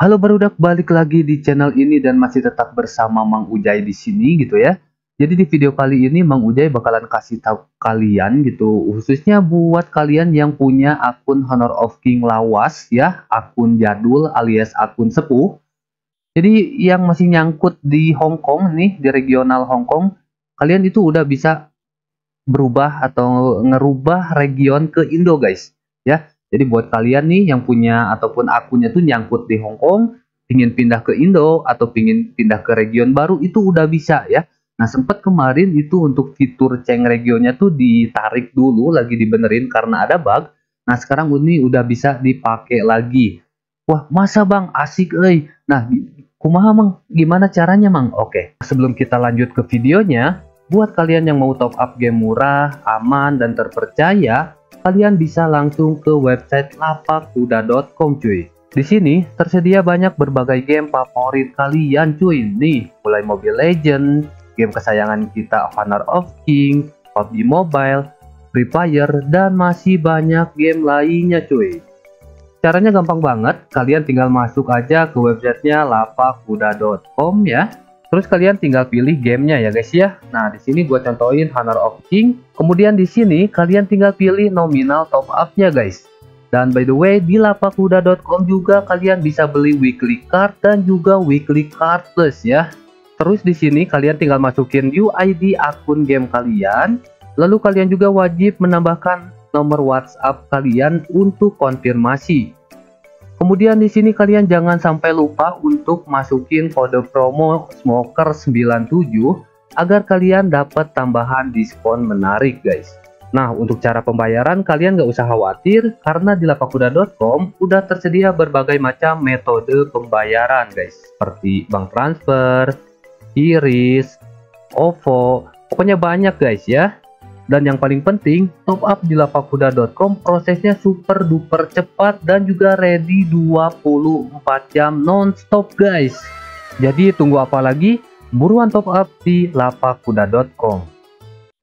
Halo baru Barudak, balik lagi di channel ini dan masih tetap bersama Mang Ujay di sini gitu ya. Jadi di video kali ini Mang Ujay bakalan kasih tahu kalian gitu, khususnya buat kalian yang punya akun Honor of King lawas ya, akun jadul alias akun sepuh. Jadi yang masih nyangkut di Hong Kong nih, di regional Hong Kong, kalian itu udah bisa berubah atau ngerubah region ke Indo guys. Ya, jadi buat kalian nih yang punya ataupun akunnya tuh nyangkut di Hong Kong, pingin pindah ke Indo atau ingin pindah ke region baru itu udah bisa ya. Nah sempat kemarin itu untuk fitur ceng regionnya tuh ditarik dulu lagi dibenerin karena ada bug. Nah sekarang ini udah bisa dipakai lagi. Wah masa bang asik eh. Nah kumaha mang gimana caranya mang? Oke sebelum kita lanjut ke videonya. Buat kalian yang mau top up game murah, aman, dan terpercaya, kalian bisa langsung ke website lapakuda.com cuy. Di sini tersedia banyak berbagai game favorit kalian cuy. Nih, mulai Mobile Legend, game kesayangan kita Honor of King, PUBG Mobile, Free Fire, dan masih banyak game lainnya cuy. Caranya gampang banget, kalian tinggal masuk aja ke websitenya lapakuda.com ya. Terus kalian tinggal pilih gamenya ya guys ya. Nah di sini gue contohin Honor of King. Kemudian di sini kalian tinggal pilih nominal top upnya guys. Dan by the way di lapakuda.com juga kalian bisa beli weekly card dan juga weekly card plus ya. Terus di sini kalian tinggal masukin UID akun game kalian. Lalu kalian juga wajib menambahkan nomor WhatsApp kalian untuk konfirmasi. Kemudian di sini kalian jangan sampai lupa untuk masukin kode promo Smoker 97 agar kalian dapat tambahan diskon menarik guys. Nah untuk cara pembayaran kalian gak usah khawatir karena di lapakuda.com udah tersedia berbagai macam metode pembayaran guys seperti bank transfer, iris, OVO, pokoknya banyak guys ya. Dan yang paling penting, top up di lapakuda.com prosesnya super duper cepat dan juga ready 24 jam non stop guys. Jadi tunggu apa lagi? Buruan top up di lapakuda.com.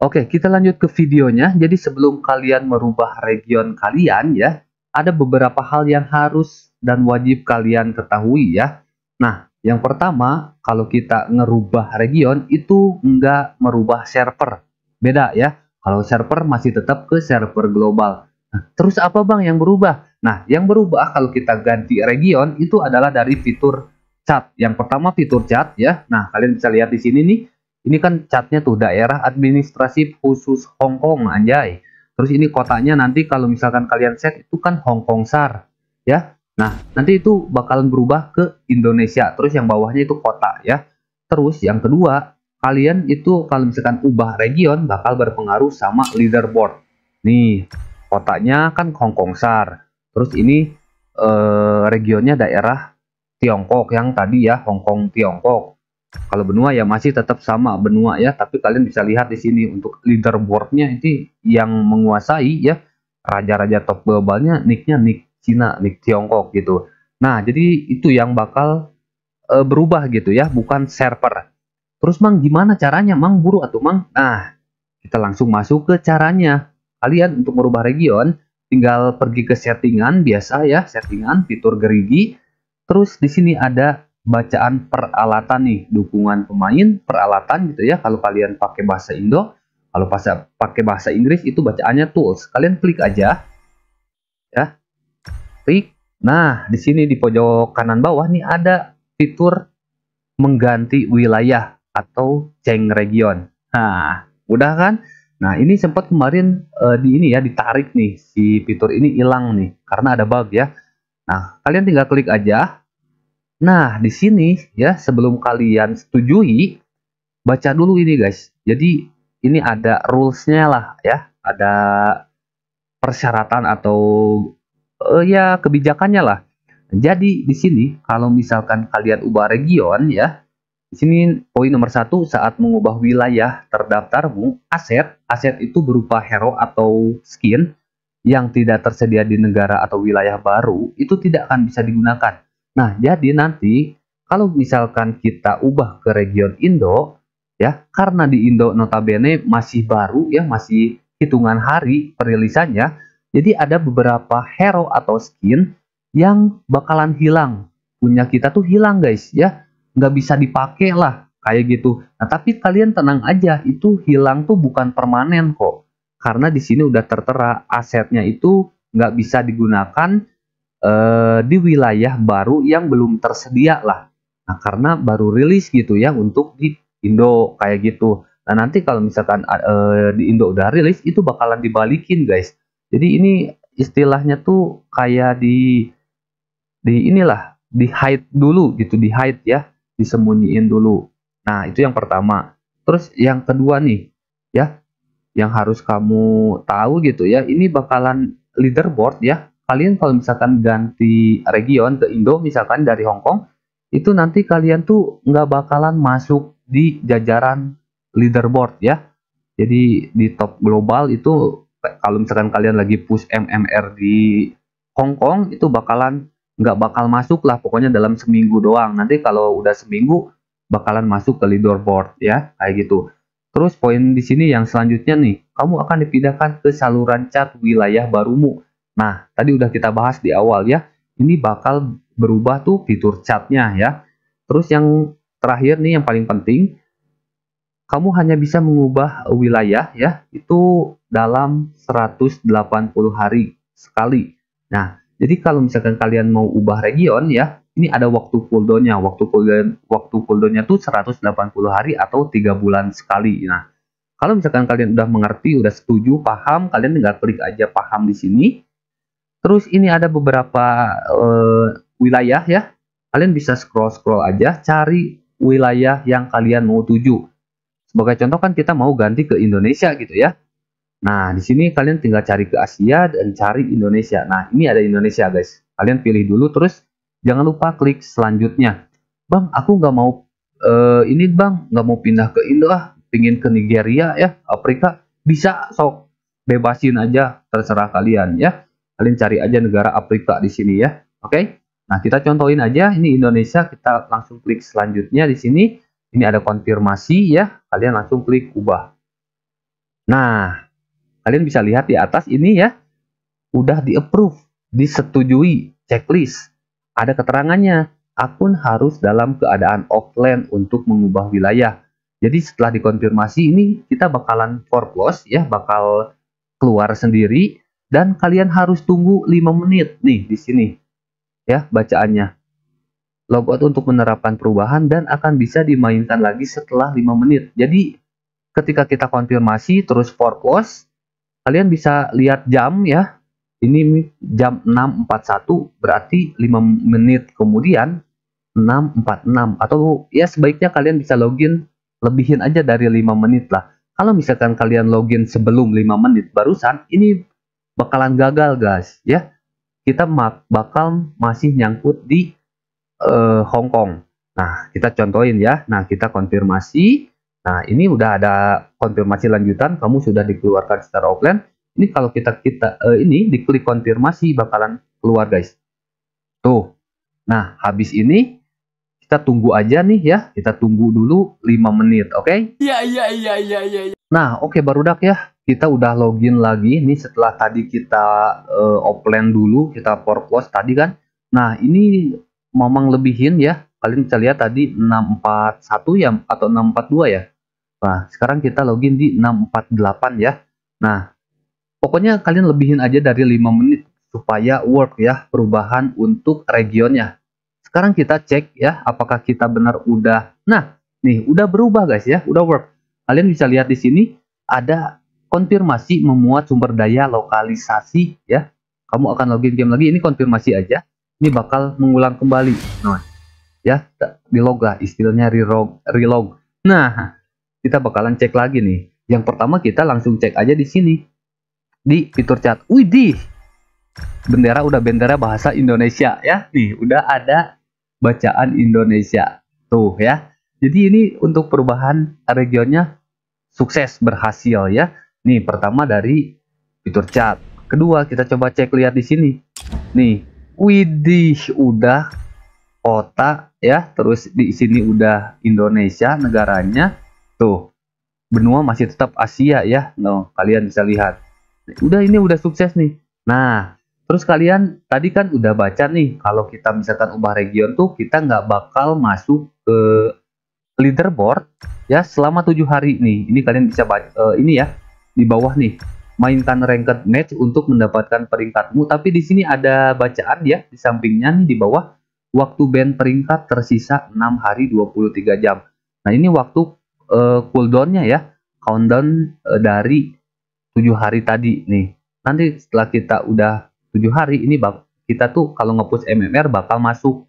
Oke, kita lanjut ke videonya. Jadi sebelum kalian merubah region kalian ya, ada beberapa hal yang harus dan wajib kalian ketahui ya. Nah, yang pertama, kalau kita ngerubah region itu nggak merubah server. Beda ya kalau server masih tetap ke server global. Nah, terus apa bang yang berubah? Nah, yang berubah kalau kita ganti region itu adalah dari fitur chat. Yang pertama fitur chat ya. Nah, kalian bisa lihat di sini nih. Ini kan catnya tuh daerah administrasi khusus Hong Kong anjay. Terus ini kotanya nanti kalau misalkan kalian set itu kan Hong Kong SAR ya. Nah, nanti itu bakalan berubah ke Indonesia. Terus yang bawahnya itu kota ya. Terus yang kedua kalian itu kalau misalkan ubah region bakal berpengaruh sama leaderboard. Nih, kotanya kan Hong Kong SAR. Terus ini eh, regionnya daerah Tiongkok yang tadi ya Hong Kong Tiongkok. Kalau benua ya masih tetap sama benua ya, tapi kalian bisa lihat di sini untuk leaderboardnya itu yang menguasai ya raja-raja top globalnya nicknya nick Cina, nick Tiongkok gitu. Nah jadi itu yang bakal eh, berubah gitu ya, bukan server. Terus Mang gimana caranya Mang buru atau Mang? Nah, kita langsung masuk ke caranya. Kalian untuk merubah region tinggal pergi ke settingan biasa ya, settingan fitur gerigi. Terus di sini ada bacaan peralatan nih, dukungan pemain, peralatan gitu ya. Kalau kalian pakai bahasa Indo, kalau pakai bahasa Inggris itu bacaannya tools. Kalian klik aja. Ya. Klik. Nah, di sini di pojok kanan bawah nih ada fitur mengganti wilayah atau ceng Region. Nah, udah kan? Nah, ini sempat kemarin uh, di ini ya ditarik nih si fitur ini hilang nih karena ada bug ya. Nah, kalian tinggal klik aja. Nah, di sini ya sebelum kalian setujui baca dulu ini guys. Jadi ini ada rules-nya lah ya, ada persyaratan atau uh, ya kebijakannya lah. Jadi di sini kalau misalkan kalian ubah region ya, di sini poin nomor satu saat mengubah wilayah terdaftarmu, aset, aset itu berupa hero atau skin yang tidak tersedia di negara atau wilayah baru, itu tidak akan bisa digunakan. Nah, jadi nanti kalau misalkan kita ubah ke region Indo, ya, karena di Indo notabene masih baru, ya, masih hitungan hari perilisannya, jadi ada beberapa hero atau skin yang bakalan hilang. Punya kita tuh hilang guys, ya nggak bisa dipakai lah kayak gitu. Nah tapi kalian tenang aja, itu hilang tuh bukan permanen kok, karena di sini udah tertera asetnya itu nggak bisa digunakan eh, di wilayah baru yang belum tersedia lah. Nah karena baru rilis gitu ya untuk di Indo kayak gitu. Nah nanti kalau misalkan eh, di Indo udah rilis itu bakalan dibalikin guys. Jadi ini istilahnya tuh kayak di di inilah di hide dulu gitu di hide ya disembunyiin dulu. Nah, itu yang pertama. Terus yang kedua nih, ya, yang harus kamu tahu gitu ya, ini bakalan leaderboard ya. Kalian kalau misalkan ganti region ke Indo, misalkan dari Hong Kong, itu nanti kalian tuh nggak bakalan masuk di jajaran leaderboard ya. Jadi di top global itu kalau misalkan kalian lagi push MMR di Hong Kong itu bakalan nggak bakal masuk lah pokoknya dalam seminggu doang. Nanti kalau udah seminggu bakalan masuk ke leaderboard ya, kayak gitu. Terus poin di sini yang selanjutnya nih, kamu akan dipindahkan ke saluran cat wilayah barumu. Nah, tadi udah kita bahas di awal ya. Ini bakal berubah tuh fitur catnya ya. Terus yang terakhir nih yang paling penting, kamu hanya bisa mengubah wilayah ya, itu dalam 180 hari sekali. Nah, jadi kalau misalkan kalian mau ubah region ya, ini ada waktu cooldownnya. Waktu cooldown waktu cooldownnya tuh 180 hari atau 3 bulan sekali. Nah, kalau misalkan kalian udah mengerti, udah setuju, paham, kalian tinggal klik aja paham di sini. Terus ini ada beberapa uh, wilayah ya. Kalian bisa scroll-scroll aja cari wilayah yang kalian mau tuju. Sebagai contoh kan kita mau ganti ke Indonesia gitu ya. Nah, di sini kalian tinggal cari ke Asia dan cari Indonesia. Nah, ini ada Indonesia, guys. Kalian pilih dulu, terus jangan lupa klik selanjutnya. Bang, aku nggak mau uh, ini, bang, nggak mau pindah ke Indo ah, pingin ke Nigeria ya, Afrika bisa sok bebasin aja, terserah kalian ya. Kalian cari aja negara Afrika di sini ya, oke? Nah, kita contohin aja, ini Indonesia, kita langsung klik selanjutnya di sini. Ini ada konfirmasi ya, kalian langsung klik ubah. Nah, Kalian bisa lihat di atas ini ya, udah di-approve, disetujui, checklist. Ada keterangannya, akun harus dalam keadaan offline untuk mengubah wilayah. Jadi setelah dikonfirmasi ini kita bakalan foreclose ya, bakal keluar sendiri dan kalian harus tunggu 5 menit nih di sini. Ya, bacaannya logout untuk menerapkan perubahan dan akan bisa dimainkan lagi setelah 5 menit. Jadi ketika kita konfirmasi terus forward kalian bisa lihat jam ya. Ini jam 6.41 berarti 5 menit kemudian 6.46 atau ya sebaiknya kalian bisa login lebihin aja dari 5 menit lah. Kalau misalkan kalian login sebelum 5 menit barusan ini bakalan gagal guys ya. Kita bakal masih nyangkut di uh, Hong Kong. Nah, kita contohin ya. Nah, kita konfirmasi Nah, ini udah ada konfirmasi lanjutan, kamu sudah dikeluarkan secara offline. Ini kalau kita kita uh, ini diklik konfirmasi bakalan keluar, guys. Tuh. Nah, habis ini kita tunggu aja nih ya. Kita tunggu dulu 5 menit, oke? Okay? Iya, iya, iya, iya, iya. Ya. Nah, oke okay, Barudak ya. Kita udah login lagi ini setelah tadi kita uh, offline dulu, kita forward tadi kan. Nah, ini memang lebihin ya. Kalian bisa lihat tadi 641 ya atau 642 ya Nah, sekarang kita login di 648 ya. Nah, pokoknya kalian lebihin aja dari 5 menit supaya work ya perubahan untuk regionnya. Sekarang kita cek ya apakah kita benar udah. Nah, nih udah berubah guys ya, udah work. Kalian bisa lihat di sini ada konfirmasi memuat sumber daya lokalisasi ya. Kamu akan login game lagi, ini konfirmasi aja. Ini bakal mengulang kembali. Nah, ya, di log lah istilahnya relog. relog. Nah, kita bakalan cek lagi nih. Yang pertama kita langsung cek aja di sini. Di fitur chat. Widih. Bendera udah bendera bahasa Indonesia ya. Nih, udah ada bacaan Indonesia. Tuh ya. Jadi ini untuk perubahan regionnya sukses berhasil ya. Nih, pertama dari fitur chat. Kedua, kita coba cek lihat di sini. Nih, widih udah kota ya, terus di sini udah Indonesia negaranya Tuh, benua masih tetap Asia ya. No, nah, kalian bisa lihat. Udah ini udah sukses nih. Nah, terus kalian tadi kan udah baca nih kalau kita misalkan ubah region tuh kita nggak bakal masuk ke leaderboard ya selama tujuh hari nih. Ini kalian bisa baca uh, ini ya di bawah nih. Mainkan ranked match untuk mendapatkan peringkatmu. Tapi di sini ada bacaan ya di sampingnya nih di bawah waktu band peringkat tersisa 6 hari 23 jam. Nah, ini waktu uh, eh, cooldownnya ya countdown uh, dari tujuh hari tadi nih nanti setelah kita udah tujuh hari ini bak kita tuh kalau ngepush MMR bakal masuk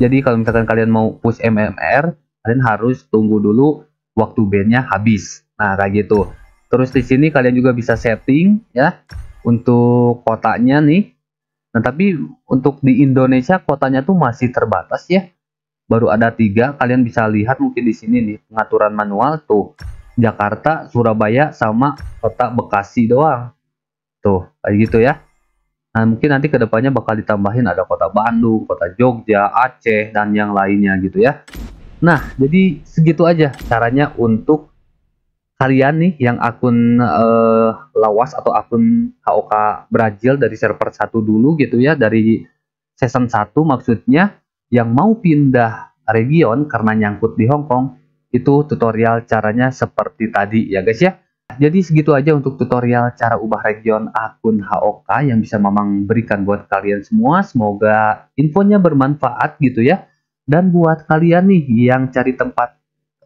jadi kalau misalkan kalian mau push MMR kalian harus tunggu dulu waktu bandnya habis nah kayak gitu terus di sini kalian juga bisa setting ya untuk kotanya nih nah tapi untuk di Indonesia kotanya tuh masih terbatas ya baru ada tiga kalian bisa lihat mungkin di sini nih pengaturan manual tuh Jakarta Surabaya sama kota Bekasi doang tuh kayak gitu ya nah mungkin nanti kedepannya bakal ditambahin ada kota Bandung kota Jogja Aceh dan yang lainnya gitu ya nah jadi segitu aja caranya untuk kalian nih yang akun eh, lawas atau akun HOK Brazil dari server 1 dulu gitu ya dari season 1 maksudnya yang mau pindah region karena nyangkut di Hong Kong itu tutorial caranya seperti tadi ya guys ya. Jadi segitu aja untuk tutorial cara ubah region akun HOK yang bisa memang berikan buat kalian semua. Semoga infonya bermanfaat gitu ya. Dan buat kalian nih yang cari tempat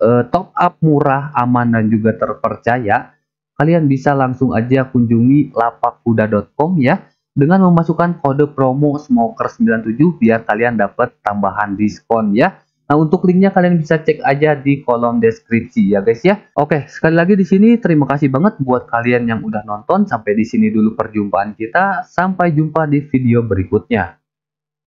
eh, top up murah, aman dan juga terpercaya, kalian bisa langsung aja kunjungi lapakkuda.com ya dengan memasukkan kode promo SMOKER97 biar kalian dapat tambahan diskon ya. Nah, untuk linknya kalian bisa cek aja di kolom deskripsi ya guys ya. Oke, sekali lagi di sini terima kasih banget buat kalian yang udah nonton sampai di sini dulu perjumpaan kita. Sampai jumpa di video berikutnya.